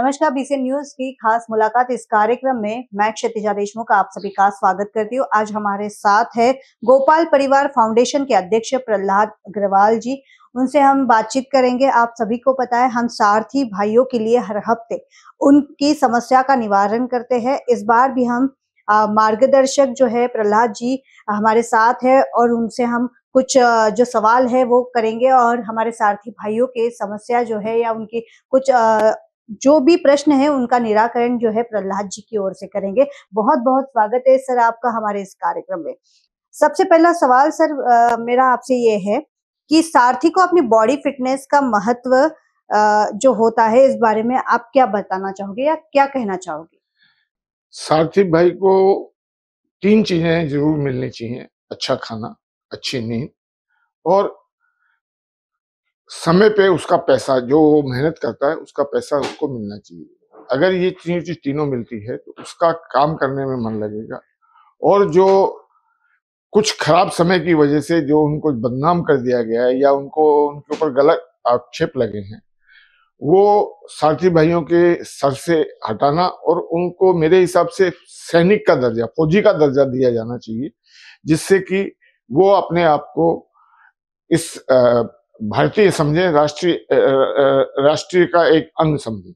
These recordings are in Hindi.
नमस्कार बीसी न्यूज की खास मुलाकात इस कार्यक्रम में मैं क्षतिजा देशमुख आप सभी का स्वागत करती हूँ आज हमारे साथ है गोपाल परिवार फाउंडेशन के अध्यक्ष प्रहलाद अग्रवाल जी उनसे हम बातचीत करेंगे आप सभी को पता है हम सारथी भाइयों के लिए हर हफ्ते उनकी समस्या का निवारण करते हैं इस बार भी हम मार्गदर्शक जो है प्रहलाद जी हमारे साथ है और उनसे हम कुछ जो सवाल है वो करेंगे और हमारे सारथी भाइयों के समस्या जो है या उनकी कुछ जो भी प्रश्न है उनका निराकरण जो है प्रहलाद जी की ओर से करेंगे बहुत बहुत स्वागत है सर आपका हमारे इस कार्यक्रम में सबसे पहला सवाल सर आ, मेरा आपसे ये है कि सारथी को अपनी बॉडी फिटनेस का महत्व आ, जो होता है इस बारे में आप क्या बताना चाहोगे या क्या कहना चाहोगे सारथी भाई को तीन चीजें जरूर मिलनी चाहिए अच्छा खाना अच्छी नींद और समय पे उसका पैसा जो मेहनत करता है उसका पैसा उसको मिलना चाहिए अगर ये चीज तीनों मिलती है तो उसका काम करने में मन लगेगा और जो कुछ खराब समय की वजह से जो उनको बदनाम कर दिया गया है या उनको उनके ऊपर गलत आक्षेप लगे हैं वो सारथी भाइयों के सर से हटाना और उनको मेरे हिसाब से सैनिक का दर्जा फौजी का दर्जा दिया जाना चाहिए जिससे कि वो अपने आप को इस आ, भारतीय समझे राष्ट्रीय राष्ट्रीय का एक अंग समझे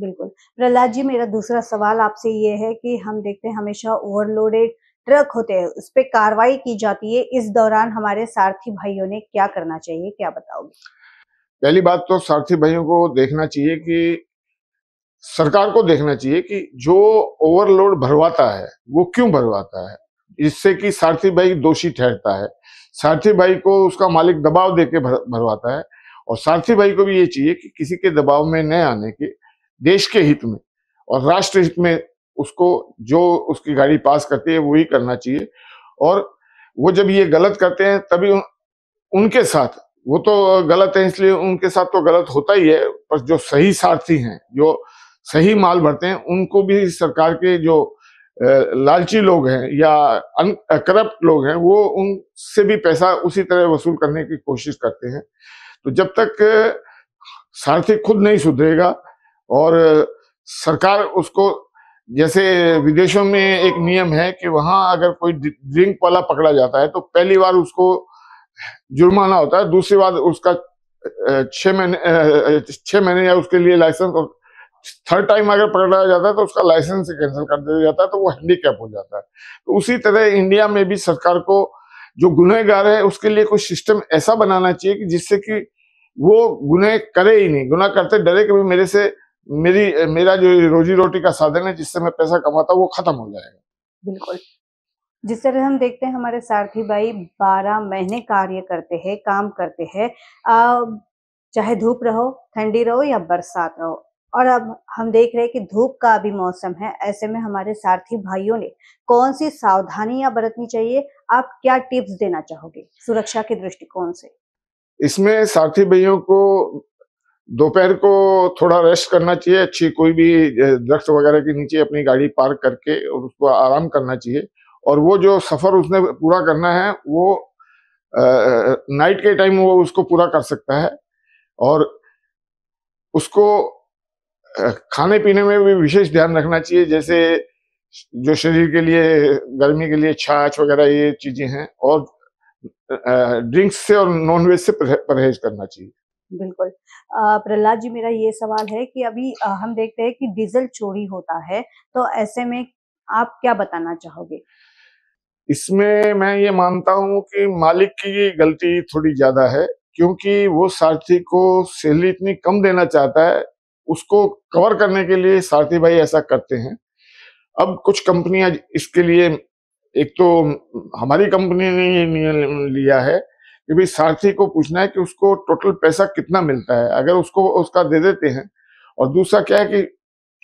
बिल्कुल प्रहलाद जी मेरा दूसरा सवाल आपसे ये है कि हम देखते हैं हमेशा ओवरलोडेड ट्रक होते हैं उस पर कार्रवाई की जाती है इस दौरान हमारे सारथी भाइयों ने क्या करना चाहिए क्या बताओगे पहली बात तो सारथी भाइयों को देखना चाहिए कि सरकार को देखना चाहिए कि जो ओवरलोड भरवाता है वो क्यों भरवाता है इससे कि सारथी भाई दोषी ठहरता है सारथी भाई को उसका मालिक दबाव दे के भर, भरवाता है और सारथी भाई को भी ये चाहिए कि किसी के दबाव में न आने के देश के हित में और राष्ट्र हित में उसको जो उसकी गाड़ी पास करती है वही करना चाहिए और वो जब ये गलत करते हैं तभी उन, उनके साथ वो तो गलत है इसलिए उनके साथ तो गलत होता ही है पर जो सही सारथी हैं जो सही माल भरते हैं उनको भी सरकार के जो लालची लोग हैं या अं, करप्ट लोग हैं वो उनसे भी पैसा उसी तरह वसूल करने की कोशिश करते हैं तो जब तक सारथी खुद नहीं सुधरेगा और सरकार उसको जैसे विदेशों में एक नियम है कि वहां अगर कोई ड्रिंक वाला पकड़ा जाता है तो पहली बार उसको जुर्माना होता है दूसरी बार उसका छह महीने छह महीने या उसके लिए लाइसेंस और थर्ड टाइम अगर पकड़ा जाता है तो उसका लाइसेंस कैंसिल कर दिया जाता है तो वो हैंडीकैप हो जाता है तो उसी तरह इंडिया में भी सरकार को जो गुनहगार है उसके लिए कोई सिस्टम ऐसा बनाना चाहिए कि जिससे कि वो गुनह करे ही नहीं गुना करते डरे कि मेरे से मेरी मेरा जो रोजी रोटी का साधन है जिससे मैं पैसा कमाता वो खत्म हो जाएगा बिल्कुल जिस तरह हम देखते हैं हमारे सारथी भाई बारह महीने कार्य करते हैं काम करते हैं चाहे धूप रहो ठंडी रहो या बरसात रहो और अब हम देख रहे हैं कि धूप का भी मौसम है ऐसे में हमारे सारथी भाइयों ने कौन सी सावधानियां बरतनी चाहिए आप क्या टिप्स देना चाहोगे सुरक्षा के दृष्टिकोण से इसमें सारथी भाइयों को दोपहर को थोड़ा रेस्ट करना चाहिए अच्छी कोई भी दरख्त वगैरह के नीचे अपनी गाड़ी पार्क करके और उसको आराम करना चाहिए और वो जो सफर उसने पूरा करना है वो आ, नाइट के टाइम वो उसको पूरा कर सकता है और उसको खाने पीने में भी विशेष ध्यान रखना चाहिए जैसे जो शरीर के लिए गर्मी के लिए छाछ वगैरह ये चीजें हैं और ड्रिंक्स से और नॉन वेज से परहेज करना चाहिए बिल्कुल प्रहलाद जी मेरा ये सवाल है कि अभी हम देखते हैं कि डीजल चोरी होता है तो ऐसे में आप क्या बताना चाहोगे इसमें मैं ये मानता हूँ कि मालिक की गलती थोड़ी ज्यादा है क्योंकि वो सारथी को सैलरी इतनी कम देना चाहता है उसको कवर करने के लिए सारथी भाई ऐसा करते हैं अब कुछ कंपनियां इसके लिए एक तो हमारी कंपनी ने ये नियम लिया है कि भाई सारथी को पूछना है कि उसको टोटल पैसा कितना मिलता है अगर उसको उसका दे देते हैं और दूसरा क्या है कि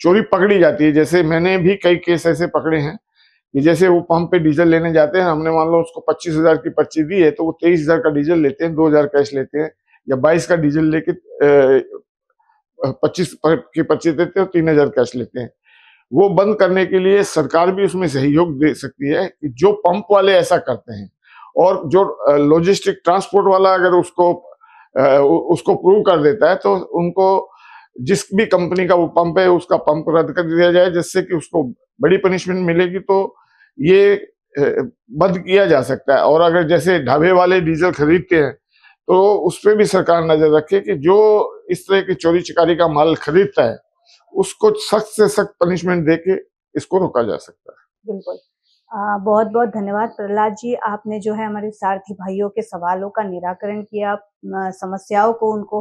चोरी पकड़ी जाती है जैसे मैंने भी कई केस ऐसे पकड़े हैं कि जैसे वो पंप पे डीजल लेने जाते हैं हमने मान लो उसको पच्चीस हजार की पर्ची दी है तो वो तेईस हजार का डीजल लेते हैं दो हजार कैश लेते हैं या बाईस का डीजल लेके पच्चीस की पर्ची देते हैं तीन हजार कैश लेते हैं वो बंद करने के लिए सरकार भी उसमें सहयोग दे सकती है कि जो पंप वाले ऐसा करते हैं और जो लॉजिस्टिक ट्रांसपोर्ट वाला अगर उसको उसको प्रूव कर देता है तो उनको जिस भी कंपनी का वो पंप है उसका पंप रद्द कर दिया जाए जिससे कि उसको बड़ी पनिशमेंट मिलेगी तो ये बंद किया जा सकता है और अगर जैसे ढाबे वाले डीजल खरीदते हैं तो उस पर भी सरकार नजर रखे कि जो इस तरह की चोरी चिकारी का माल खरीदता है उसको सख्त से सख्त पनिशमेंट दे के इसको रोका जा सकता है बिल्कुल बहुत बहुत धन्यवाद प्रहलाद जी आपने जो है हमारे सारथी भाइयों के सवालों का निराकरण किया समस्याओं को उनको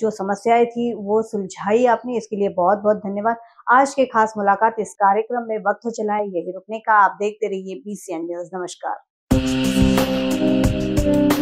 जो समस्याएं थी वो सुलझाई आपने इसके लिए बहुत बहुत धन्यवाद आज के खास मुलाकात इस कार्यक्रम में वक्त हो चला है यही रुकने का आप देखते रहिए बीसीएन न्यूज नमस्कार